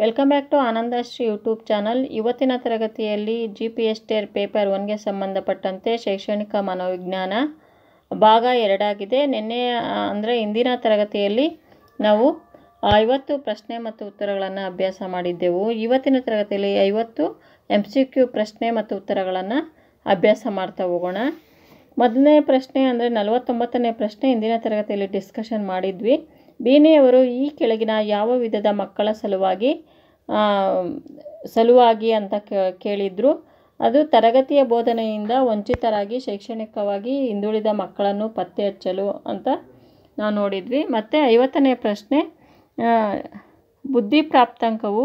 welcome back to Anandashree YouTube channel ಇವತ್ತಿನ ತರಗತಿಯಲ್ಲಿ G P S T R paper ಒನ್ಗೆ ಸಂಬಂಧಪಟ್ಟಂತೆ ಶೈಕ್ಷಣಿಕ ಮನೋವಿಜ್ಞಾನ ಭಾಗ ಎರಡಾಗಿದೆ ನಿನ್ನೆ ಅಂದರೆ ಇಂದಿನ ತರಗತಿಯಲ್ಲಿ ನಾವು ಐವತ್ತು ಪ್ರಶ್ನೆ ಮತ್ತು ಉತ್ತರಗಳನ್ನು ಅಭ್ಯಾಸ ಮಾಡಿದ್ದೆವು ಇವತ್ತಿನ ತರಗತಿಯಲ್ಲಿ ಐವತ್ತು ಎಮ್ ಸಿ ಕ್ಯೂ ಪ್ರಶ್ನೆ ಮತ್ತು ಉತ್ತರಗಳನ್ನು ಅಭ್ಯಾಸ ಮಾಡ್ತಾ ಹೋಗೋಣ ಮೊದಲನೇ ಪ್ರಶ್ನೆ ಅಂದರೆ ನಲವತ್ತೊಂಬತ್ತನೇ ಪ್ರಶ್ನೆ ಇಂದಿನ ತರಗತಿಯಲ್ಲಿ ಡಿಸ್ಕಷನ್ ಮಾಡಿದ್ವಿ ಬೇನೆಯವರು ಈ ಕೆಳಗಿನ ಯಾವ ವಿಧದ ಮಕ್ಕಳ ಸಲುವಾಗಿ ಸಲುವಾಗಿ ಅಂತ ಕೇಳಿದ್ರು ಅದು ತರಗತಿಯ ಬೋಧನೆಯಿಂದ ವಂಚಿತರಾಗಿ ಶೈಕ್ಷಣಿಕವಾಗಿ ಹಿಂದುಳಿದ ಮಕ್ಕಳನ್ನು ಪತ್ತೆ ಹಚ್ಚಲು ಅಂತ ನಾವು ನೋಡಿದ್ವಿ ಮತ್ತು ಐವತ್ತನೇ ಪ್ರಶ್ನೆ ಬುದ್ಧಿ ಪ್ರಾಪ್ತಾಂಕವು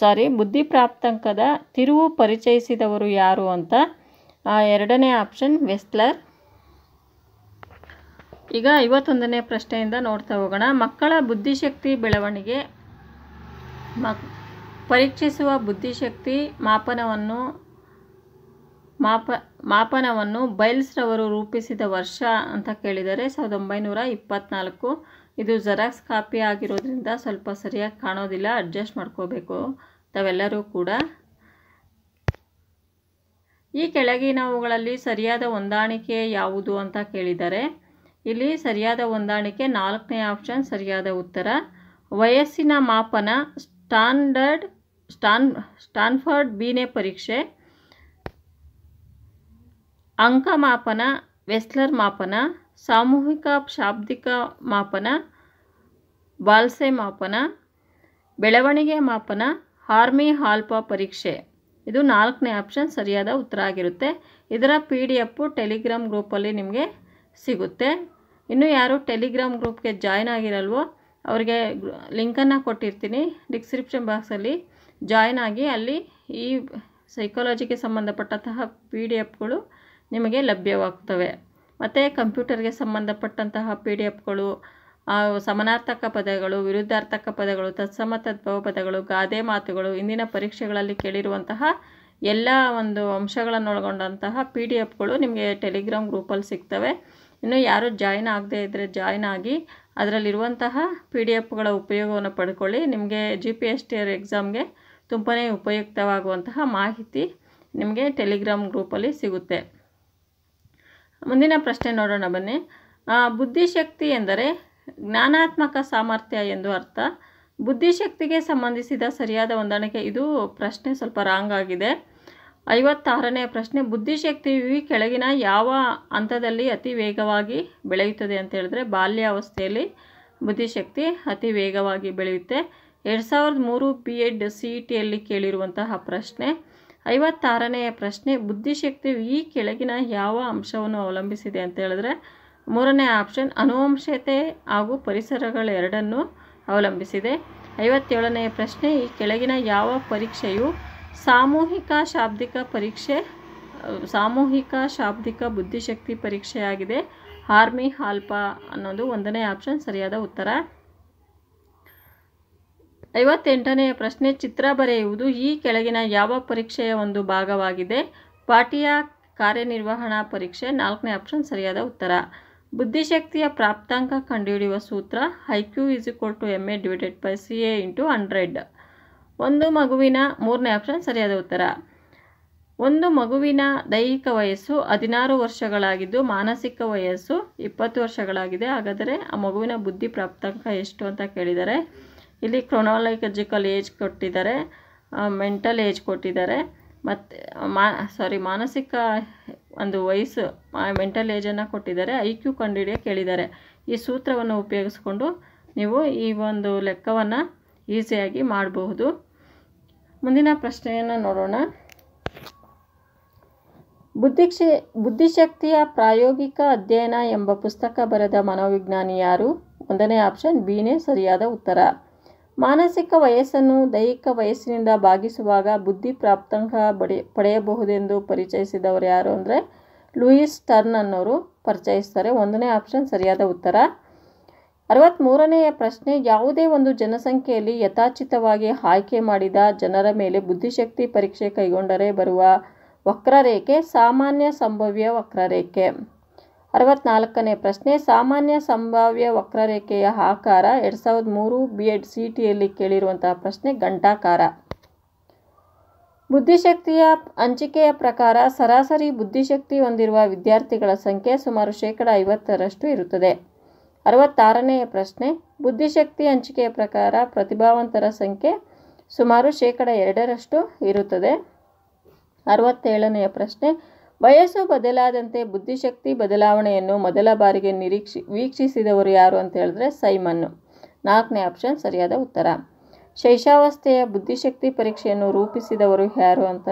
ಸಾರಿ ಬುದ್ಧಿ ಪ್ರಾಪ್ತಾಂಕದ ತಿರುವು ಪರಿಚಯಿಸಿದವರು ಯಾರು ಅಂತ ಎರಡನೇ ಆಪ್ಷನ್ ವೆಸ್ಲರ್ ಈಗ ಐವತ್ತೊಂದನೇ ಪ್ರಶ್ನೆಯಿಂದ ನೋಡ್ತಾ ಹೋಗೋಣ ಮಕ್ಕಳ ಬುದ್ಧಿಶಕ್ತಿ ಬೆಳವಣಿಗೆ ಮಕ್ ಪರೀಕ್ಷಿಸುವ ಬುದ್ಧಿಶಕ್ತಿ ಮಾಪನವನ್ನು ಮಾಪ ಮಾಪನವನ್ನು ಬೈಲ್ಸ್ರವರು ರೂಪಿಸಿದ ವರ್ಷ ಅಂತ ಕೇಳಿದರೆ ಸಾವಿರದ ಒಂಬೈನೂರ ಇಪ್ಪತ್ತ್ನಾಲ್ಕು ಇದು ಜೆರಾಕ್ಸ್ ಕಾಪಿ ಆಗಿರೋದ್ರಿಂದ ಸ್ವಲ್ಪ ಸರಿಯಾಗಿ ಕಾಣೋದಿಲ್ಲ ಅಡ್ಜಸ್ಟ್ ಮಾಡ್ಕೋಬೇಕು ತಾವೆಲ್ಲರೂ ಕೂಡ ಈ ಕೆಳಗಿನವುಗಳಲ್ಲಿ ಸರಿಯಾದ ಹೊಂದಾಣಿಕೆ ಯಾವುದು ಅಂತ ಕೇಳಿದರೆ ಇಲ್ಲಿ ಸರಿಯಾದ ಹೊಂದಾಣಿಕೆ ನಾಲ್ಕನೇ ಆಪ್ಷನ್ ಸರಿಯಾದ ಉತ್ತರ ವಯಸ್ಸಿನ ಮಾಪನ ಸ್ಟ್ಯಾಂಡರ್ಡ್ ಸ್ಟಾನ್ ಸ್ಟಾನ್ಫರ್ಡ್ ಬೀನೆ ಪರೀಕ್ಷೆ ಅಂಕ ಮಾಪನ ವೆಸ್ಲರ್ ಮಾಪನ ಸಾಮೂಹಿಕ ಶಾಬ್ದಿಕ ಮಾಪನ ಬಾಲ್ಸೆ ಮಾಪನ ಬೆಳವಣಿಗೆ ಮಾಪನ ಹಾರ್ಮಿ ಹಾಲ್ಪ ಪರೀಕ್ಷೆ ಇದು ನಾಲ್ಕನೇ ಆಪ್ಷನ್ ಸರಿಯಾದ ಉತ್ತರ ಆಗಿರುತ್ತೆ ಇದರ ಪಿ ಡಿ ಎಫು ಟೆಲಿಗ್ರಾಮ್ ಗ್ರೂಪಲ್ಲಿ ನಿಮಗೆ ಸಿಗುತ್ತೆ ಇನ್ನು ಯಾರು ಟೆಲಿಗ್ರಾಮ್ ಗ್ರೂಪ್ಗೆ ಜಾಯ್ನ್ ಆಗಿರಲ್ವೋ ಅವರಿಗೆ ಲಿಂಕನ್ನು ಕೊಟ್ಟಿರ್ತೀನಿ ಡಿಸ್ಕ್ರಿಪ್ಷನ್ ಬಾಕ್ಸಲ್ಲಿ ಜಾಯ್ನ್ ಆಗಿ ಅಲ್ಲಿ ಈ ಸೈಕಾಲಜಿಗೆ ಸಂಬಂಧಪಟ್ಟಂತಹ ಪಿ ಡಿ ಎಫ್ಗಳು ನಿಮಗೆ ಲಭ್ಯವಾಗ್ತವೆ ಮತ್ತು ಕಂಪ್ಯೂಟರ್ಗೆ ಸಂಬಂಧಪಟ್ಟಂತಹ ಪಿ ಡಿ ಎಫ್ಗಳು ಸಮನಾರ್ಥಕ ಪದಗಳು ವಿರುದ್ಧಾರ್ಥಕ ಪದಗಳು ತತ್ಸಮ ತದ್ಭವ ಪದಗಳು ಗಾದೆ ಮಾತುಗಳು ಇಂದಿನ ಪರೀಕ್ಷೆಗಳಲ್ಲಿ ಕೇಳಿರುವಂತಹ ಎಲ್ಲ ಒಂದು ಅಂಶಗಳನ್ನು ಒಳಗೊಂಡಂತಹ ಪಿ ಡಿ ಎಫ್ಗಳು ನಿಮಗೆ ಟೆಲಿಗ್ರಾಮ್ ಗ್ರೂಪಲ್ಲಿ ಸಿಗ್ತವೆ ಇನ್ನು ಯಾರು ಜಾಯ್ನ್ ಆಗದೇ ಇದ್ದರೆ ಜಾಯ್ನ್ ಆಗಿ ಅದರಲ್ಲಿರುವಂತಹ ಪಿ ಡಿ ಎಫ್ಗಳ ಉಪಯೋಗವನ್ನು ಪಡ್ಕೊಳ್ಳಿ ನಿಮಗೆ G P S T R ಎಕ್ಸಾಮ್ಗೆ ತುಂಬಾ ಉಪಯುಕ್ತವಾಗುವಂತಹ ಮಾಹಿತಿ ನಿಮಗೆ ಟೆಲಿಗ್ರಾಮ್ ಗ್ರೂಪಲ್ಲಿ ಸಿಗುತ್ತೆ ಮುಂದಿನ ಪ್ರಶ್ನೆ ನೋಡೋಣ ಬನ್ನಿ ಬುದ್ಧಿಶಕ್ತಿ ಎಂದರೆ ಜ್ಞಾನಾತ್ಮಕ ಸಾಮರ್ಥ್ಯ ಎಂದು ಅರ್ಥ ಬುದ್ಧಿಶಕ್ತಿಗೆ ಸಂಬಂಧಿಸಿದ ಸರಿಯಾದ ಹೊಂದಾಣಿಕೆ ಇದು ಪ್ರಶ್ನೆ ಸ್ವಲ್ಪ ರಾಂಗ್ ಆಗಿದೆ ಐವತ್ತಾರನೇ ಪ್ರಶ್ನೆ ಬುದ್ಧಿಶಕ್ತಿಯು ಕೆಳಗಿನ ಯಾವ ಹಂತದಲ್ಲಿ ಅತಿ ವೇಗವಾಗಿ ಬೆಳೆಯುತ್ತದೆ ಅಂತ ಹೇಳಿದ್ರೆ ಬಾಲ್ಯಾವಸ್ಥೆಯಲ್ಲಿ ಬುದ್ಧಿಶಕ್ತಿ ಅತಿ ವೇಗವಾಗಿ ಬೆಳೆಯುತ್ತೆ ಎರಡು ಸಾವಿರದ ಮೂರು ಬಿ ಎಡ್ ಸಿ ಇ ಟಿಯಲ್ಲಿ ಕೇಳಿರುವಂತಹ ಪ್ರಶ್ನೆ ಐವತ್ತಾರನೆಯ ಪ್ರಶ್ನೆ ಬುದ್ಧಿಶಕ್ತಿಯು ಈ ಕೆಳಗಿನ ಯಾವ ಅಂಶವನ್ನು ಅವಲಂಬಿಸಿದೆ ಅಂತ ಹೇಳಿದ್ರೆ ಮೂರನೇ ಆಪ್ಷನ್ ಅನುವಂಶತೆ ಹಾಗೂ ಪರಿಸರಗಳೆರಡನ್ನು ಅವಲಂಬಿಸಿದೆ ಐವತ್ತೇಳನೆಯ ಪ್ರಶ್ನೆ ಈ ಕೆಳಗಿನ ಯಾವ ಪರೀಕ್ಷೆಯು ಸಾಮೂಹಿಕ ಶಾಬ್ದಿಕ ಪರೀಕ್ಷೆ ಸಾಮೂಹಿಕ ಶಾಬ್ದಿಕ ಬುದ್ಧಿಶಕ್ತಿ ಪರೀಕ್ಷೆಯಾಗಿದೆ ಆರ್ಮಿ ಹಾಲ್ಪ ಅನ್ನೋದು ಒಂದನೇ ಆಪ್ಷನ್ ಸರಿಯಾದ ಉತ್ತರ ಐವತ್ತೆಂಟನೆಯ ಪ್ರಶ್ನೆ ಚಿತ್ರ ಬರೆಯುವುದು ಈ ಕೆಳಗಿನ ಯಾವ ಪರೀಕ್ಷೆಯ ಒಂದು ಭಾಗವಾಗಿದೆ ಪಾಠಿಯ ಕಾರ್ಯನಿರ್ವಹಣಾ ಪರೀಕ್ಷೆ ನಾಲ್ಕನೇ ಆಪ್ಷನ್ ಸರಿಯಾದ ಉತ್ತರ ಬುದ್ಧಿಶಕ್ತಿಯ ಪ್ರಾಪ್ತಾಂಕ ಕಂಡುಹಿಡಿಯುವ ಸೂತ್ರ I Q is equal to M A divided by C A into hundred ಒಂದು ಮಗುವಿನ ಮೂರನೇ ಆಪ್ಷನ್ ಸರಿಯಾದ ಉತ್ತರ ಒಂದು ಮಗುವಿನ ದೈಹಿಕ ವಯಸ್ಸು ಹದಿನಾರು ವರ್ಷಗಳಾಗಿದ್ದು ಮಾನಸಿಕ ವಯಸ್ಸು ಇಪ್ಪತ್ತು ವರ್ಷಗಳಾಗಿದೆ ಹಾಗಾದರೆ ಆ ಮಗುವಿನ ಬುದ್ಧಿ ಪ್ರಾಪ್ತಾಂಕ ಎಷ್ಟು ಅಂತ ಕೇಳಿದ್ದಾರೆ ಇಲ್ಲಿ ಕ್ರೊನಾಲಜಿಕಲ್ ಏಜ್ ಕೊಟ್ಟಿದ್ದಾರೆ ಮೆಂಟಲ್ ಏಜ್ ಕೊಟ್ಟಿದ್ದಾರೆ ಮತ್ತು ಮಾ ಸಾರಿ ಮಾನಸಿಕ ಒಂದು ವಯಸ್ಸು ಮೆಂಟಲ್ ಏಜನ್ನು ಕೊಟ್ಟಿದ್ದಾರೆ ಐ ಕ್ಯೂ ಕಂಡುಹಿಡಿಯ ಕೇಳಿದ್ದಾರೆ ಈ ಸೂತ್ರವನ್ನು ಉಪಯೋಗಿಸ್ಕೊಂಡು ನೀವು ಈ ಒಂದು ಲೆಕ್ಕವನ್ನು ಈಸಿಯಾಗಿ ಮಾಡಬಹುದು ಮುಂದಿನ ಪ್ರಶ್ನೆಯನ್ನು ನೋಡೋಣ ಬುದ್ಧಿಕ್ಷ ಬುದ್ಧಿಶಕ್ತಿಯ ಪ್ರಾಯೋಗಿಕ ಅಧ್ಯಯನ ಎಂಬ ಪುಸ್ತಕ ಬರೆದ ಮನೋವಿಜ್ಞಾನಿ ಯಾರು ಒಂದನೇ ಆಪ್ಷನ್ ಬಿನೇ ಸರಿಯಾದ ಉತ್ತರ ಮಾನಸಿಕ ವಯಸ್ಸನ್ನು ದೈಹಿಕ ವಯಸ್ಸಿನಿಂದ ಭಾಗಿಸುವಾಗ ಬುದ್ಧಿ ಪ್ರಾಪ್ತಾಂಕ ಬಡಿ ಪಡೆಯಬಹುದೆಂದು ಪರಿಚಯಿಸಿದವರು ಯಾರು ಅಂದರೆ ಲೂಯಿಸ್ ಟರ್ನ್ ಅನ್ನೋರು ಪರಿಚಯಿಸ್ತಾರೆ ಒಂದನೇ ಆಪ್ಷನ್ ಸರಿಯಾದ ಉತ್ತರ ಅರವತ್ತ್ಮೂರನೆಯ ಪ್ರಶ್ನೆ ಯಾವುದೇ ಒಂದು ಜನಸಂಖ್ಯೆಯಲ್ಲಿ ಯಥಾಚಿತವಾಗಿ ಆಯ್ಕೆ ಮಾಡಿದ ಜನರ ಮೇಲೆ ಬುದ್ಧಿಶಕ್ತಿ ಪರೀಕ್ಷೆ ಕೈಗೊಂಡರೆ ಬರುವ ವಕ್ರರೇಖೆ ಸಾಮಾನ್ಯ ಸಂಭವ್ಯ ವಕ್ರರೇಖೆ ಅರವತ್ನಾಲ್ಕನೇ ಪ್ರಶ್ನೆ ಸಾಮಾನ್ಯ ಸಂಭಾವ್ಯ ವಕ್ರರೇಖೆಯ ಆಕಾರ ಎರಡು ಸಾವಿರದ ಮೂರು ಬಿ ಎಡ್ ಸಿ ಟಿಯಲ್ಲಿ ಕೇಳಿರುವಂತಹ ಪ್ರಶ್ನೆ ಗಂಟಾಕಾರ ಬುದ್ಧಿಶಕ್ತಿಯ ಹಂಚಿಕೆಯ ಪ್ರಕಾರ ಸರಾಸರಿ ಬುದ್ಧಿಶಕ್ತಿ ಹೊಂದಿರುವ ವಿದ್ಯಾರ್ಥಿಗಳ ಸಂಖ್ಯೆ ಸುಮಾರು ಶೇಕಡ ಐವತ್ತರಷ್ಟು ಇರುತ್ತದೆ ಅರವತ್ತಾರನೆಯ ಪ್ರಶ್ನೆ ಬುದ್ಧಿಶಕ್ತಿ ಹಂಚಿಕೆಯ ಪ್ರಕಾರ ಪ್ರತಿಭಾವಂತರ ಸಂಖ್ಯೆ ಸುಮಾರು ಶೇಕಡ ಎರಡರಷ್ಟು ಇರುತ್ತದೆ ಅರವತ್ತೇಳನೆಯ ಪ್ರಶ್ನೆ ವಯಸ್ಸು ಬದಲಾದಂತೆ ಬುದ್ಧಿಶಕ್ತಿ ಬದಲಾವಣೆಯನ್ನು ಮೊದಲ ಬಾರಿಗೆ ನಿರೀಕ್ಷಿ ವೀಕ್ಷಿಸಿದವರು ಯಾರು ಅಂತ ಹೇಳಿದ್ರೆ ಸೈಮನ್ನು ನಾಲ್ಕನೇ ಆಪ್ಷನ್ ಸರಿಯಾದ ಉತ್ತರ ಶೈಶಾವಸ್ಥೆಯ ಬುದ್ಧಿಶಕ್ತಿ ಪರೀಕ್ಷೆಯನ್ನು ರೂಪಿಸಿದವರು ಯಾರು ಅಂತ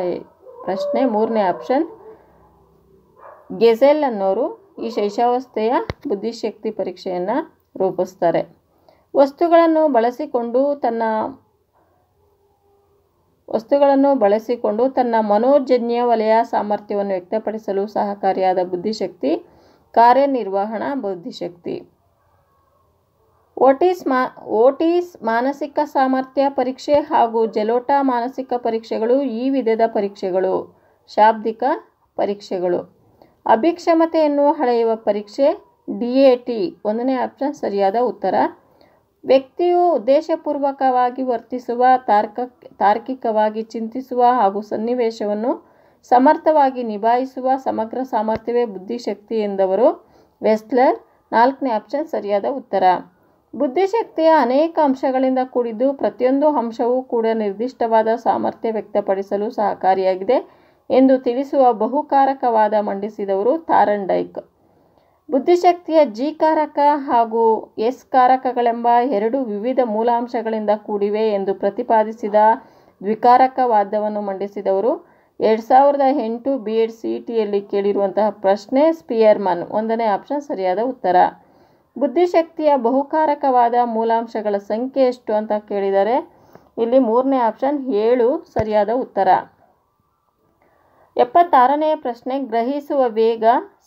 ಪ್ರಶ್ನೆ ಮೂರನೇ ಆಪ್ಷನ್ ಗೆಜೆಲ್ ಅನ್ನೋರು ಈ ಶೈಶಾವಸ್ಥೆಯ ಬುದ್ಧಿಶಕ್ತಿ ಪರೀಕ್ಷೆಯನ್ನು ರೂಪಿಸ್ತಾರೆ ವಸ್ತುಗಳನ್ನು ಬಳಸಿಕೊಂಡು ತನ್ನ ವಸ್ತುಗಳನ್ನು ಬಳಸಿಕೊಂಡು ತನ್ನ ಮನೋಜನ್ಯ ವಲಯ ಸಾಮರ್ಥ್ಯವನ್ನು ವ್ಯಕ್ತಪಡಿಸಲು ಸಹಕಾರಿಯಾದ ಬುದ್ಧಿಶಕ್ತಿ ಕಾರ್ಯನಿರ್ವಹಣಾ ಬುದ್ಧಿಶಕ್ತಿ ಓಟಿಸ್ ಮಾ ಓಟಿಸ್ ಮಾನಸಿಕ ಸಾಮರ್ಥ್ಯ ಪರೀಕ್ಷೆ ಹಾಗೂ ಜಲೋಟ ಮಾನಸಿಕ ಪರೀಕ್ಷೆಗಳು ಈ ವಿಧದ ಪರೀಕ್ಷೆಗಳು ಶಾಬ್ದಿಕ ಪರೀಕ್ಷೆಗಳು ಅಭಿಕ್ಷಮತೆಯನ್ನು ಹಳೆಯುವ ಪರೀಕ್ಷೆ ಡಿ ಎ ಟಿ ಒಂದನೇ ಆಪ್ಷನ್ ಸರಿಯಾದ ಉತ್ತರ ವ್ಯಕ್ತಿಯು ಉದ್ದೇಶಪೂರ್ವಕವಾಗಿ ವರ್ತಿಸುವ ತಾರ್ಕ ತಾರ್ಕಿಕವಾಗಿ ಚಿಂತಿಸುವ ಹಾಗೂ ಸನ್ನಿವೇಶವನ್ನು ಸಮರ್ಥವಾಗಿ ನಿಭಾಯಿಸುವ ಸಮಗ್ರ ಸಾಮರ್ಥ್ಯವೇ ಬುದ್ಧಿಶಕ್ತಿ ಎಂದವರು ವೆಸ್ಲರ್ ನಾಲ್ಕನೇ ಆಪ್ಷನ್ ಸರಿಯಾದ ಉತ್ತರ ಬುದ್ಧಿಶಕ್ತಿಯ ಅನೇಕ ಅಂಶಗಳಿಂದ ಕೂಡಿದ್ದು ಪ್ರತಿಯೊಂದು ಅಂಶವೂ ಕೂಡ ನಿರ್ದಿಷ್ಟವಾದ ಸಾಮರ್ಥ್ಯ ವ್ಯಕ್ತಪಡಿಸಲು ಸಹಕಾರಿಯಾಗಿದೆ ಎಂದು ತಿಳಿಸುವ ಬಹುಕಾರಕವಾದ ಮಂಡಿಸಿದವರು ಡೈಕ್ ಬುದ್ಧಿಶಕ್ತಿಯ ಜಿ ಕಾರಕ ಹಾಗೂ ಎಸ್ ಕಾರಕಗಳೆಂಬ ಎರಡು ವಿವಿಧ ಮೂಲಾಂಶಗಳಿಂದ ಕೂಡಿವೆ ಎಂದು ಪ್ರತಿಪಾದಿಸಿದ ದ್ವಿಕಾರಕವಾದವನ್ನು ಮಂಡಿಸಿದವರು ಎರಡು ಸಾವಿರದ ಎಂಟು ಬಿ ಎಡ್ ಸಿ ಟಿಯಲ್ಲಿ e ಕೇಳಿರುವಂತಹ ಪ್ರಶ್ನೆ ಸ್ಪಿಯರ್ಮನ್ ಒಂದನೇ ಆಪ್ಷನ್ ಸರಿಯಾದ ಉತ್ತರ ಬುದ್ಧಿಶಕ್ತಿಯ ಬಹುಕಾರಕವಾದ ಮೂಲಾಂಶಗಳ ಸಂಖ್ಯೆ ಎಷ್ಟು ಅಂತ ಕೇಳಿದರೆ ಇಲ್ಲಿ ಮೂರನೇ ಆಪ್ಷನ್ ಏಳು ಸರಿಯಾದ ಉತ್ತರ ಎಪ್ಪತ್ತಾರನೆಯ ಪ್ರಶ್ನೆ ಗ್ರಹಿಸುವ ವೇಗ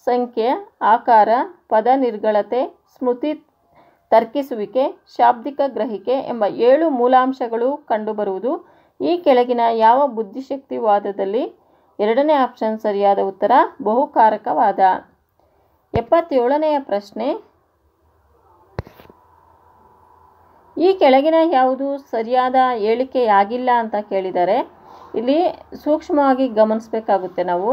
ಸಂಖ್ಯೆ ಆಕಾರ ಪದ ನಿರ್ಗಳತೆ ಸ್ಮೃತಿ ತರ್ಕಿಸುವಿಕೆ ಶಾಬ್ದಿಕ ಗ್ರಹಿಕೆ ಎಂಬ ಏಳು ಮೂಲಾಂಶಗಳು ಕಂಡುಬರುವುದು ಈ ಕೆಳಗಿನ ಯಾವ ಬುದ್ಧಿಶಕ್ತಿವಾದದಲ್ಲಿ ಎರಡನೇ ಆಪ್ಷನ್ ಸರಿಯಾದ ಉತ್ತರ ಬಹುಕಾರಕವಾದ ಎಪ್ಪತ್ತೇಳನೆಯ ಪ್ರಶ್ನೆ ಈ ಕೆಳಗಿನ ಯಾವುದು ಸರಿಯಾದ ಹೇಳಿಕೆಯಾಗಿಲ್ಲ ಅಂತ ಕೇಳಿದರೆ ಇಲ್ಲಿ ಸೂಕ್ಷ್ಮವಾಗಿ ಗಮನಿಸಬೇಕಾಗುತ್ತೆ ನಾವು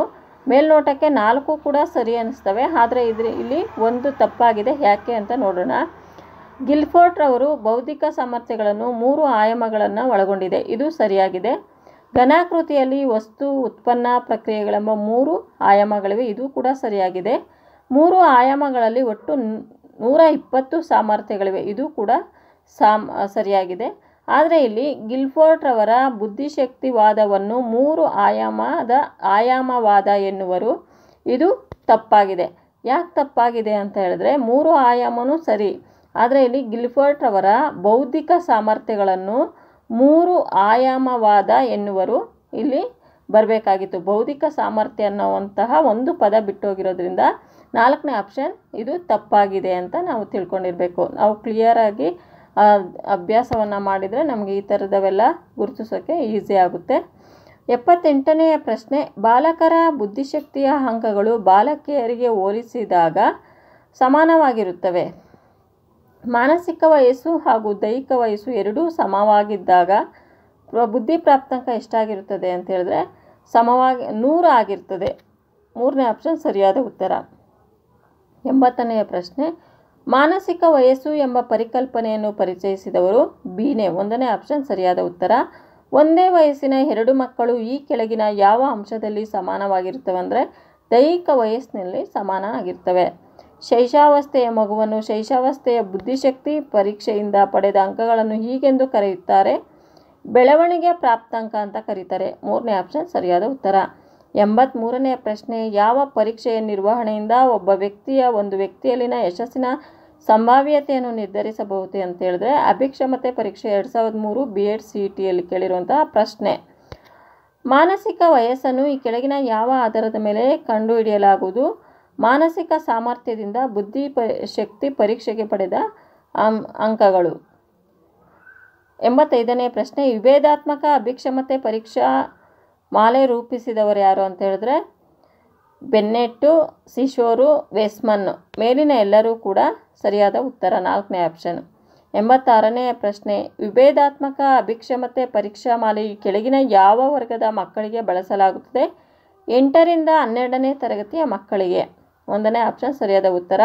ಮೇಲ್ನೋಟಕ್ಕೆ ನಾಲ್ಕು ಕೂಡ ಸರಿ ಅನ್ನಿಸ್ತವೆ ಆದರೆ ಇದ್ರ ಇಲ್ಲಿ ಒಂದು ತಪ್ಪಾಗಿದೆ ಯಾಕೆ ಅಂತ ನೋಡೋಣ ಗಿಲ್ಫೋರ್ಟ್ ಅವರು ಬೌದ್ಧಿಕ ಸಾಮರ್ಥ್ಯಗಳನ್ನು ಮೂರು ಆಯಾಮಗಳನ್ನು ಒಳಗೊಂಡಿದೆ ಇದು ಸರಿಯಾಗಿದೆ ಘನಾಕೃತಿಯಲ್ಲಿ ವಸ್ತು ಉತ್ಪನ್ನ ಪ್ರಕ್ರಿಯೆಗಳೆಂಬ ಮೂರು ಆಯಾಮಗಳಿವೆ ಇದು ಕೂಡ ಸರಿಯಾಗಿದೆ ಮೂರು ಆಯಾಮಗಳಲ್ಲಿ ಒಟ್ಟು ನೂರ ಇಪ್ಪತ್ತು ಸಾಮರ್ಥ್ಯಗಳಿವೆ ಇದು ಕೂಡ ಸಾಮ್ ಸರಿಯಾಗಿದೆ ಆದರೆ ಇಲ್ಲಿ ಗಿಲ್ಫೋರ್ಟ್ರವರ ಬುದ್ಧಿಶಕ್ತಿವಾದವನ್ನು ಮೂರು ಆಯಾಮದ ಆಯಾಮವಾದ ಎನ್ನುವರು ಇದು ತಪ್ಪಾಗಿದೆ ಯಾಕೆ ತಪ್ಪಾಗಿದೆ ಅಂತ ಹೇಳಿದ್ರೆ ಮೂರು ಆಯಾಮವೂ ಸರಿ ಆದರೆ ಇಲ್ಲಿ ಗಿಲ್ಫೋರ್ಟ್ರವರ ಬೌದ್ಧಿಕ ಸಾಮರ್ಥ್ಯಗಳನ್ನು ಮೂರು ಆಯಾಮವಾದ ಎನ್ನುವರು ಇಲ್ಲಿ ಬರಬೇಕಾಗಿತ್ತು ಬೌದ್ಧಿಕ ಸಾಮರ್ಥ್ಯ ಅನ್ನುವಂತಹ ಒಂದು ಪದ ಬಿಟ್ಟೋಗಿರೋದ್ರಿಂದ ನಾಲ್ಕನೇ ಆಪ್ಷನ್ ಇದು ತಪ್ಪಾಗಿದೆ ಅಂತ ನಾವು ತಿಳ್ಕೊಂಡಿರಬೇಕು ನಾವು ಕ್ಲಿಯರಾಗಿ ಅಭ್ಯಾಸವನ್ನು ಮಾಡಿದರೆ ನಮಗೆ ಈ ಥರದವೆಲ್ಲ ಗುರುತಿಸೋಕ್ಕೆ ಈಸಿ ಆಗುತ್ತೆ ಎಪ್ಪತ್ತೆಂಟನೆಯ ಪ್ರಶ್ನೆ ಬಾಲಕರ ಬುದ್ಧಿಶಕ್ತಿಯ ಅಂಕಗಳು ಬಾಲಕಿಯರಿಗೆ ಹೋಲಿಸಿದಾಗ ಸಮಾನವಾಗಿರುತ್ತವೆ ಮಾನಸಿಕ ವಯಸ್ಸು ಹಾಗೂ ದೈಹಿಕ ವಯಸ್ಸು ಎರಡೂ ಸಮವಾಗಿದ್ದಾಗ ಬುದ್ಧಿ ಪ್ರಾಪ್ತಾಂಕ ಎಷ್ಟಾಗಿರುತ್ತದೆ ಅಂತ ಹೇಳಿದ್ರೆ ಸಮವಾಗಿ ನೂರು ಆಗಿರ್ತದೆ ಮೂರನೇ ಆಪ್ಷನ್ ಸರಿಯಾದ ಉತ್ತರ ಎಂಬತ್ತನೆಯ ಪ್ರಶ್ನೆ ಮಾನಸಿಕ ವಯಸ್ಸು ಎಂಬ ಪರಿಕಲ್ಪನೆಯನ್ನು ಪರಿಚಯಿಸಿದವರು ಬೀನೆ ಒಂದನೇ ಆಪ್ಷನ್ ಸರಿಯಾದ ಉತ್ತರ ಒಂದೇ ವಯಸ್ಸಿನ ಎರಡು ಮಕ್ಕಳು ಈ ಕೆಳಗಿನ ಯಾವ ಅಂಶದಲ್ಲಿ ಸಮಾನವಾಗಿರ್ತವೆ ಅಂದರೆ ದೈಹಿಕ ವಯಸ್ಸಿನಲ್ಲಿ ಸಮಾನ ಆಗಿರ್ತವೆ ಶೈಶಾವಸ್ಥೆಯ ಮಗುವನ್ನು ಶೈಶಾವಸ್ಥೆಯ ಬುದ್ಧಿಶಕ್ತಿ ಪರೀಕ್ಷೆಯಿಂದ ಪಡೆದ ಅಂಕಗಳನ್ನು ಹೀಗೆಂದು ಕರೆಯುತ್ತಾರೆ ಬೆಳವಣಿಗೆ ಪ್ರಾಪ್ತಾಂಕ ಅಂತ ಕರೀತಾರೆ ಮೂರನೇ ಆಪ್ಷನ್ ಸರಿಯಾದ ಉತ್ತರ ಎಂಬತ್ಮೂರನೆಯ ಪ್ರಶ್ನೆ ಯಾವ ಪರೀಕ್ಷೆಯ ನಿರ್ವಹಣೆಯಿಂದ ಒಬ್ಬ ವ್ಯಕ್ತಿಯ ಒಂದು ವ್ಯಕ್ತಿಯಲ್ಲಿನ ಯಶಸ್ಸಿನ ಸಂಭಾವ್ಯತೆಯನ್ನು ನಿರ್ಧರಿಸಬಹುದು ಅಂತ ಹೇಳಿದ್ರೆ ಅಭಿಕ್ಷಮತೆ ಪರೀಕ್ಷೆ ಎರಡು ಸಾವಿರದ ಮೂರು ಬಿ ಎಡ್ ಸಿ ಟಿಯಲ್ಲಿ ಕೇಳಿರುವಂತಹ ಪ್ರಶ್ನೆ ಮಾನಸಿಕ ವಯಸ್ಸನ್ನು ಈ ಕೆಳಗಿನ ಯಾವ ಆಧಾರದ ಮೇಲೆ ಕಂಡುಹಿಡಿಯಲಾಗುವುದು ಮಾನಸಿಕ ಸಾಮರ್ಥ್ಯದಿಂದ ಬುದ್ಧಿ ಪ ಶಕ್ತಿ ಪರೀಕ್ಷೆಗೆ ಪಡೆದ ಅಂಕಗಳು ಎಂಬತ್ತೈದನೇ ಪ್ರಶ್ನೆ ವಿಭೇದಾತ್ಮಕ ಅಭಿಕ್ಷಮತೆ ಪರೀಕ್ಷಾ ಮಾಲೆ ರೂಪಿಸಿದವರು ಯಾರು ಅಂತ ಹೇಳಿದ್ರೆ ಬೆನ್ನೆಟ್ಟು ಸಿಶೋರು ವೆಸ್ಮನ್ನು ಮೇಲಿನ ಎಲ್ಲರೂ ಕೂಡ ಸರಿಯಾದ ಉತ್ತರ ನಾಲ್ಕನೇ ಆಪ್ಷನ್ ಎಂಬತ್ತಾರನೇ ಪ್ರಶ್ನೆ ವಿಭೇದಾತ್ಮಕ ಅಭಿಕ್ಷಮತೆ ಪರೀಕ್ಷಾ ಮಾಲೆ ಕೆಳಗಿನ ಯಾವ ವರ್ಗದ ಮಕ್ಕಳಿಗೆ ಬಳಸಲಾಗುತ್ತದೆ ಎಂಟರಿಂದ ಹನ್ನೆರಡನೇ ತರಗತಿಯ ಮಕ್ಕಳಿಗೆ ಒಂದನೇ ಆಪ್ಷನ್ ಸರಿಯಾದ ಉತ್ತರ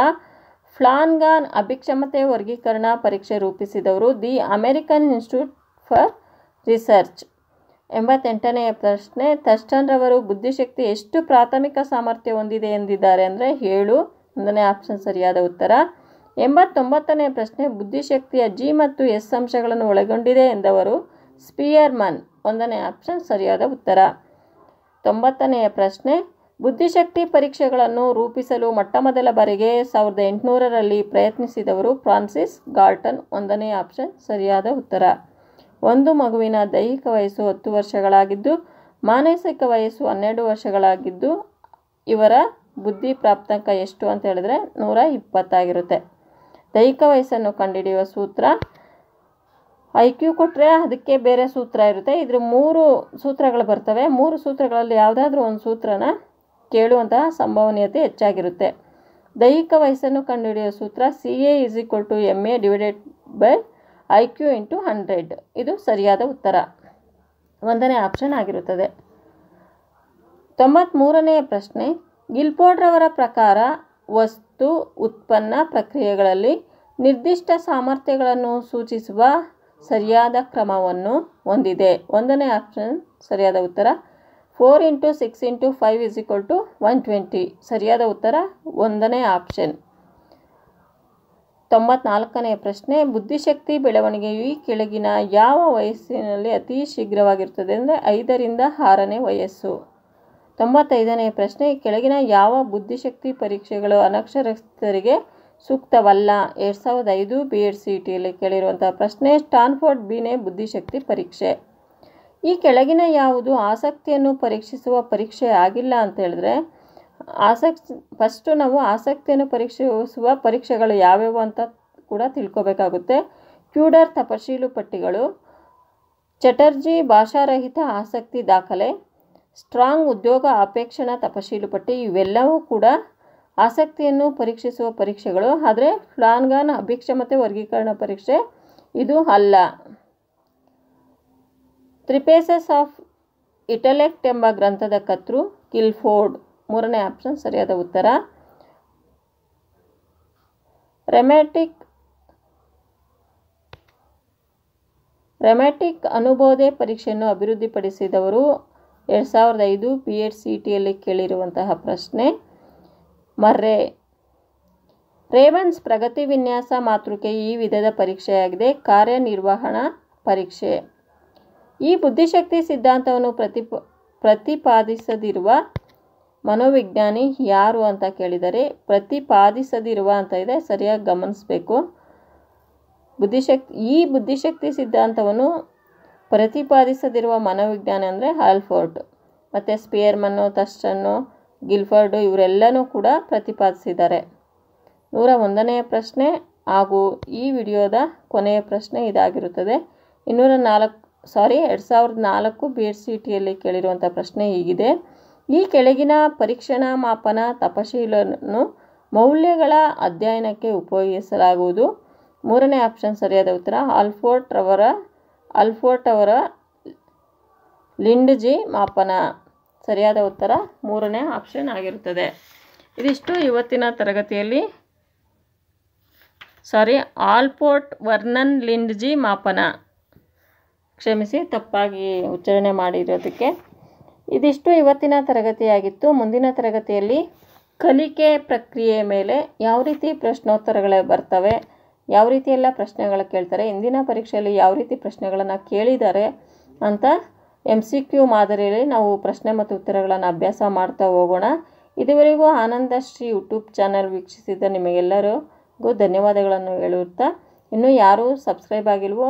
ಫ್ಲಾನ್ಗಾನ್ ಅಭಿಕ್ಷಮತೆ ವರ್ಗೀಕರಣ ಪರೀಕ್ಷೆ ರೂಪಿಸಿದವರು the American Institute for Research ಎಂಬತ್ತೆಂಟನೆಯ ಪ್ರಶ್ನೆ ತಷ್ಟನ್ರವರು ಬುದ್ಧಿಶಕ್ತಿ ಎಷ್ಟು ಪ್ರಾಥಮಿಕ ಸಾಮರ್ಥ್ಯ ಹೊಂದಿದೆ ಎಂದಿದ್ದಾರೆ ಅಂದರೆ ಏಳು ಒಂದನೇ ಆಪ್ಷನ್ ಸರಿಯಾದ ಉತ್ತರ ಎಂಬತ್ತೊಂಬತ್ತನೆಯ ಪ್ರಶ್ನೆ ಬುದ್ಧಿಶಕ್ತಿಯ ಜಿ ಮತ್ತು ಎಸ್ ಅಂಶಗಳನ್ನು ಒಳಗೊಂಡಿದೆ ಎಂದವರು ಸ್ಪಿಯರ್ಮನ್ ಒಂದನೇ ಆಪ್ಷನ್ ಸರಿಯಾದ ಉತ್ತರ ತೊಂಬತ್ತನೆಯ ಪ್ರಶ್ನೆ ಬುದ್ಧಿಶಕ್ತಿ ಪರೀಕ್ಷೆಗಳನ್ನು ರೂಪಿಸಲು ಮೊಟ್ಟಮೊದಲ ಬಾರಿಗೆ ಸಾವಿರದ ಎಂಟುನೂರರಲ್ಲಿ ಪ್ರಯತ್ನಿಸಿದವರು ಫ್ರಾನ್ಸಿಸ್ ಗಾರ್ಟನ್ ಒಂದನೇ ಆಪ್ಷನ್ ಸರಿಯಾದ ಉತ್ತರ ಒಂದು ಮಗುವಿನ ದೈಹಿಕ ವಯಸ್ಸು ಹತ್ತು ವರ್ಷಗಳಾಗಿದ್ದು ಮಾನಸಿಕ ವಯಸ್ಸು ಹನ್ನೆರಡು ವರ್ಷಗಳಾಗಿದ್ದು ಇವರ ಬುದ್ಧಿ ಪ್ರಾಪ್ತಾಂಕ ಎಷ್ಟು ಅಂತ ಹೇಳಿದ್ರೆ ನೂರ ಇಪ್ಪತ್ತಾಗಿರುತ್ತೆ ದೈಹಿಕ ವಯಸ್ಸನ್ನು ಕಂಡುಹಿಡಿಯುವ ಸೂತ್ರ ಐ ಕ್ಯೂ ಕೊಟ್ಟರೆ ಅದಕ್ಕೆ ಬೇರೆ ಸೂತ್ರ ಇರುತ್ತೆ ಇದ್ರ ಮೂರು ಸೂತ್ರಗಳು ಬರ್ತವೆ ಮೂರು ಸೂತ್ರಗಳಲ್ಲಿ ಯಾವುದಾದ್ರೂ ಒಂದು ಸೂತ್ರನ ಕೇಳುವಂತಹ ಸಂಭವನೀಯತೆ ಹೆಚ್ಚಾಗಿರುತ್ತೆ ದೈಹಿಕ ವಯಸ್ಸನ್ನು ಕಂಡುಹಿಡಿಯುವ ಸೂತ್ರ C A is equal to M A divided by I Q into hundred ಇದು ಸರಿಯಾದ ಉತ್ತರ ಒಂದನೇ ಆಪ್ಷನ್ ಆಗಿರುತ್ತದೆ ತೊಂಬತ್ತ್ಮೂರನೆಯ ಪ್ರಶ್ನೆ ಗಿಲ್ಪೋಡ್ರವರ ಪ್ರಕಾರ ವಸ್ತು ಉತ್ಪನ್ನ ಪ್ರಕ್ರಿಯೆಗಳಲ್ಲಿ ನಿರ್ದಿಷ್ಟ ಸಾಮರ್ಥ್ಯಗಳನ್ನು ಸೂಚಿಸುವ ಸರಿಯಾದ ಕ್ರಮವನ್ನು ಹೊಂದಿದೆ ಒಂದನೇ ಆಪ್ಷನ್ ಸರಿಯಾದ ಉತ್ತರ four into six into five is equal to one twenty ಸರಿಯಾದ ಉತ್ತರ ಒಂದನೇ ಆಪ್ಷನ್ ತೊಂಬತ್ನಾಲ್ಕನೇ ಪ್ರಶ್ನೆ ಬುದ್ಧಿಶಕ್ತಿ ಬೆಳವಣಿಗೆಯು ಈ ಕೆಳಗಿನ ಯಾವ ವಯಸ್ಸಿನಲ್ಲಿ ಅತಿ ಶೀಘ್ರವಾಗಿರುತ್ತದೆ ಅಂದರೆ ಐದರಿಂದ ಆರನೇ ವಯಸ್ಸು ತೊಂಬತ್ತೈದನೇ ಪ್ರಶ್ನೆ ಕೆಳಗಿನ ಯಾವ ಬುದ್ಧಿಶಕ್ತಿ ಪರೀಕ್ಷೆಗಳು ಅನಕ್ಷರಸ್ಥರಿಗೆ ಸೂಕ್ತವಲ್ಲ ಎರಡು ಸಾವಿರದ ಐದು ಬಿ ಎಡ್ ಸಿ ಟಿಯಲ್ಲಿ ಕೇಳಿರುವಂಥ ಪ್ರಶ್ನೆ ಸ್ಟಾನ್ಫೋರ್ಡ್ ಬಿನೇ ಬುದ್ಧಿಶಕ್ತಿ ಪರೀಕ್ಷೆ ಈ ಕೆಳಗಿನ ಯಾವುದು ಆಸಕ್ತಿಯನ್ನು ಪರೀಕ್ಷಿಸುವ ಪರೀಕ್ಷೆ ಆಗಿಲ್ಲ ಅಂತ ಹೇಳಿದ್ರೆ ಆಸಕ್ತಿ ಫಸ್ಟು ನಾವು ಆಸಕ್ತಿಯನ್ನು ಪರೀಕ್ಷಿಸುವ ಪರೀಕ್ಷೆಗಳು ಯಾವ್ಯಾವು ಅಂತ ಕೂಡ ತಿಳ್ಕೋಬೇಕಾಗುತ್ತೆ ಕ್ಯೂಡರ್ ತಪಶೀಲು ಪಟ್ಟಿಗಳು ಚಟರ್ಜಿ ಭಾಷಾರಹಿತ ಆಸಕ್ತಿ ದಾಖಲೆ ಸ್ಟ್ರಾಂಗ್ ಉದ್ಯೋಗ ಅಪೇಕ್ಷಣಾ ತಪಶೀಲು ಪಟ್ಟಿ ಇವೆಲ್ಲವೂ ಕೂಡ ಆಸಕ್ತಿಯನ್ನು ಪರೀಕ್ಷಿಸುವ ಪರೀಕ್ಷೆಗಳು ಆದರೆ ಫ್ಲಾನ್ಗಾನ್ ಅಭಿಕ್ಷಮತೆ ವರ್ಗೀಕರಣ ಪರೀಕ್ಷೆ ಇದು ಅಲ್ಲ ತ್ರಿಪೇಸಸ್ ಆಫ್ ಇಟಲೆಕ್ಟ್ ಎಂಬ ಗ್ರಂಥದ ಕತ್ರು ಕಿಲ್ಫೋರ್ಡ್ ಮೂರನೇ ಆಪ್ಷನ್ ಸರಿಯಾದ ಉತ್ತರ ರೆಮ್ಯಾಟಿಕ್ ರೆಮ್ಯಾಟಿಕ್ ಅನುಬೋಧೆ ಪರೀಕ್ಷೆಯನ್ನು ಅಭಿವೃದ್ಧಿಪಡಿಸಿದವರು ಎರಡು ಸಾವಿರದ ಐದು ಪಿ ಎಚ್ ಸಿ ಟಿಯಲ್ಲಿ ಕೇಳಿರುವಂತಹ ಪ್ರಶ್ನೆ ಮರ್ರೆ ರೇವನ್ಸ್ ಪ್ರಗತಿ ವಿನ್ಯಾಸ ಮಾತೃಕೆ ಈ ವಿಧದ ಪರೀಕ್ಷೆಯಾಗಿದೆ ಕಾರ್ಯನಿರ್ವಹಣಾ ಪರೀಕ್ಷೆ ಈ ಬುದ್ಧಿಶಕ್ತಿ ಸಿದ್ಧಾಂತವನ್ನು ಪ್ರತಿಪ ಪ್ರತಿಪಾದಿಸದಿರುವ ಮನೋವಿಜ್ಞಾನಿ ಯಾರು ಅಂತ ಕೇಳಿದರೆ ಪ್ರತಿಪಾದಿಸದಿರುವ ಅಂತ ಇದೆ ಸರಿಯಾಗಿ ಗಮನಿಸಬೇಕು ಬುದ್ಧಿಶಕ್ತಿ ಈ ಬುದ್ಧಿಶಕ್ತಿ ಸಿದ್ಧಾಂತವನ್ನು ಪ್ರತಿಪಾದಿಸದಿರುವ ಮನೋವಿಜ್ಞಾನಿ ಅಂದರೆ ಹಾಲ್ಫೋರ್ಟ್ ಮತ್ತು ಸ್ಪಿಯರ್ಮನ್ನು ತಸ್ಟನ್ನು ಗಿಲ್ಫರ್ಡು ಇವರೆಲ್ಲನೂ ಕೂಡ ಪ್ರತಿಪಾದಿಸಿದ್ದಾರೆ ನೂರ ಒಂದನೆಯ ಪ್ರಶ್ನೆ ಹಾಗೂ ಈ ವಿಡಿಯೋದ ಕೊನೆಯ ಪ್ರಶ್ನೆ ಇದಾಗಿರುತ್ತದೆ ಇನ್ನೂರ ನಾಲ್ಕು ಸಾರಿ ಎರಡು ಸಾವಿರದ ನಾಲ್ಕು ಬಿ ಎಡ್ ಸಿ ಟಿಯಲ್ಲಿ ಕೇಳಿರುವಂಥ ಪ್ರಶ್ನೆ ಹೀಗಿದೆ ಈ ಕೆಳಗಿನ ಪರೀಕ್ಷಣ ಮಾಪನ ತಪಶೀಲನ್ನು ಮೌಲ್ಯಗಳ ಅಧ್ಯಯನಕ್ಕೆ ಉಪಯೋಗಿಸಲಾಗುವುದು ಮೂರನೇ ಆಪ್ಷನ್ ಸರಿಯಾದ ಉತ್ತರ ಆಲ್ಫೋರ್ಟ್ ರವರ ಆಲ್ಫೋರ್ಟ್ ಅವರ ಲಿಂಡ್ಜಿ ಮಾಪನ ಸರಿಯಾದ ಉತ್ತರ ಮೂರನೇ ಆಪ್ಷನ್ ಆಗಿರುತ್ತದೆ ಇದಿಷ್ಟು ಇವತ್ತಿನ ತರಗತಿಯಲ್ಲಿ ಸಾರಿ ಆಲ್ಫೋರ್ಟ್ ವರ್ನನ್ ಲಿಂಡ್ಜಿ ಮಾಪನ ಕ್ಷಮಿಸಿ ತಪ್ಪಾಗಿ ಉಚ್ಚಾರಣೆ ಮಾಡಿರೋದಕ್ಕೆ ಇದಿಷ್ಟು ಇವತ್ತಿನ ತರಗತಿಯಾಗಿತ್ತು ಮುಂದಿನ ತರಗತಿಯಲ್ಲಿ ಕಲಿಕೆ ಪ್ರಕ್ರಿಯೆ ಮೇಲೆ ಯಾವ ರೀತಿ ಪ್ರಶ್ನೋತ್ತರಗಳು ಬರ್ತವೆ ಯಾವ ರೀತಿ ಪ್ರಶ್ನೆಗಳು ಕೇಳ್ತಾರೆ ಇಂದಿನ ಪರೀಕ್ಷೆಯಲ್ಲಿ ಯಾವ ರೀತಿ ಪ್ರಶ್ನೆಗಳನ್ನು ಕೇಳಿದ್ದಾರೆ ಅಂತ ಎಮ್ ಸಿ ಕ್ಯೂ ಮಾದರಿಯಲ್ಲಿ ನಾವು ಪ್ರಶ್ನೆ ಮತ್ತು ಉತ್ತರಗಳನ್ನು ಅಭ್ಯಾಸ ಮಾಡ್ತಾ ಹೋಗೋಣ ಇದುವರೆಗೂ ಆನಂದ ಶ್ರೀ ಯೂಟ್ಯೂಬ್ ಚಾನಲ್ ವೀಕ್ಷಿಸಿದ ನಿಮಗೆಲ್ಲರಿಗೂ ಧನ್ಯವಾದಗಳನ್ನು ಹೇಳುತ್ತಾ ಇನ್ನೂ ಯಾರೂ ಸಬ್ಸ್ಕ್ರೈಬ್ ಆಗಿಲ್ವೋ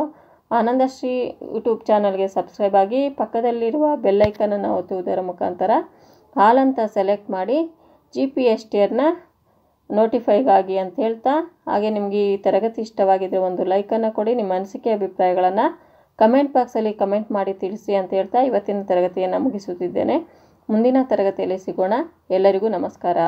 ಆನಂದಶ್ರೀ ಯೂಟ್ಯೂಬ್ ಚಾನಲ್ಗೆ ಸಬ್ಸ್ಕ್ರೈಬ್ ಆಗಿ ಪಕ್ಕದಲ್ಲಿರುವ ಬೆಲ್ಲೈಕನನ್ನು ಒತ್ತುವುದರ ಮುಖಾಂತರ ಹಾಲಂತ ಸೆಲೆಕ್ಟ್ ಮಾಡಿ ಜಿ ಪಿ ಎಸ್ ಟಿಯರ್ನ ನೋಟಿಫೈಗಾಗಿ ಅಂತ ಹೇಳ್ತಾ ಹಾಗೆ ನಿಮಗೆ ಈ ತರಗತಿ ಇಷ್ಟವಾಗಿದ್ದರೆ ಒಂದು ಲೈಕನ್ನು ಕೊಡಿ ನಿಮ್ಮ ಅನಿಸಿಕೆ ಅಭಿಪ್ರಾಯಗಳನ್ನು ಕಮೆಂಟ್ ಬಾಕ್ಸಲ್ಲಿ ಕಮೆಂಟ್ ಮಾಡಿ ತಿಳಿಸಿ ಅಂತ ಹೇಳ್ತಾ ಇವತ್ತಿನ ತರಗತಿಯನ್ನು ಮುಗಿಸುತ್ತಿದ್ದೇನೆ ಮುಂದಿನ ತರಗತಿಯಲ್ಲಿ ಸಿಗೋಣ ಎಲ್ಲರಿಗೂ ನಮಸ್ಕಾರ